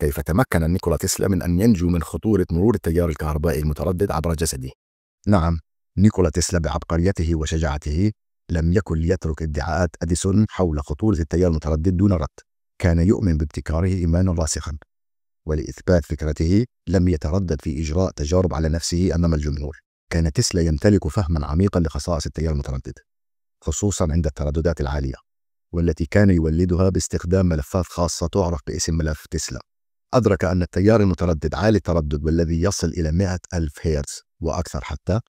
كيف تمكن نيكولا تسلا من أن ينجو من خطورة مرور التيار الكهربائي المتردد عبر جسده نعم نيكولا تسلا بعبقريته وشجاعته لم يكن ليترك ادعاءات أديسون حول خطورة التيار المتردد دون رد كان يؤمن بابتكاره إيمانا راسخا ولإثبات فكرته لم يتردد في إجراء تجارب على نفسه أمام الجمهور كان تسلا يمتلك فهما عميقا لخصائص التيار المتردد خصوصا عند الترددات العالية والتي كان يولدها باستخدام ملفات خاصة تعرف باسم ملف تسلا أدرك أن التيار المتردد عالي التردد والذي يصل إلى 100 ألف هيرتز وأكثر حتى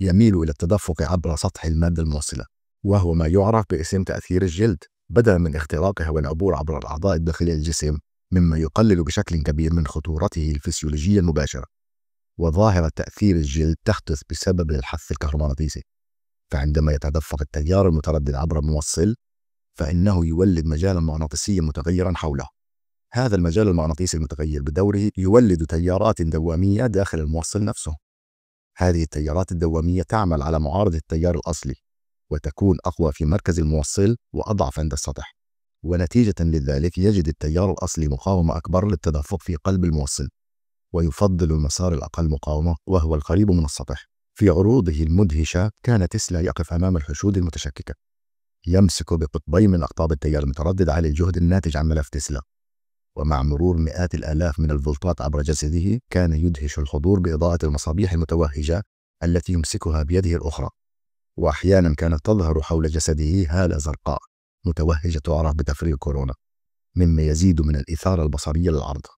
يميل إلى التدفق عبر سطح المادة الموصلة وهو ما يعرف باسم تأثير الجلد بدلا من اختراقها والعبور عبر الأعضاء الداخلية للجسم مما يقلل بشكل كبير من خطورته الفسيولوجية المباشرة وظاهرة تأثير الجلد تحدث بسبب الحث الكهرومغناطيسي فعندما يتدفق التيار المتردد عبر الموصل فإنه يولد مجالا مغناطيسيا متغيرا حوله هذا المجال المغناطيسي المتغير بدوره يولد تيارات دوامية داخل الموصل نفسه هذه التيارات الدوامية تعمل على معارضة التيار الأصلي وتكون أقوى في مركز الموصل وأضعف عند السطح ونتيجة لذلك يجد التيار الأصلي مقاومة أكبر للتدفق في قلب الموصل ويفضل المسار الأقل مقاومة وهو القريب من السطح في عروضه المدهشة كان تسلا يقف أمام الحشود المتشككة يمسك بقطبي من أقطاب التيار المتردد على الجهد الناتج عن ملف تسلا ومع مرور مئات الآلاف من الفولتات عبر جسده كان يدهش الحضور بإضاءة المصابيح المتوهجة التي يمسكها بيده الأخرى وأحيانا كانت تظهر حول جسده هالة زرقاء متوهجة تعرف بتفريغ كورونا مما يزيد من الإثارة البصرية للعرض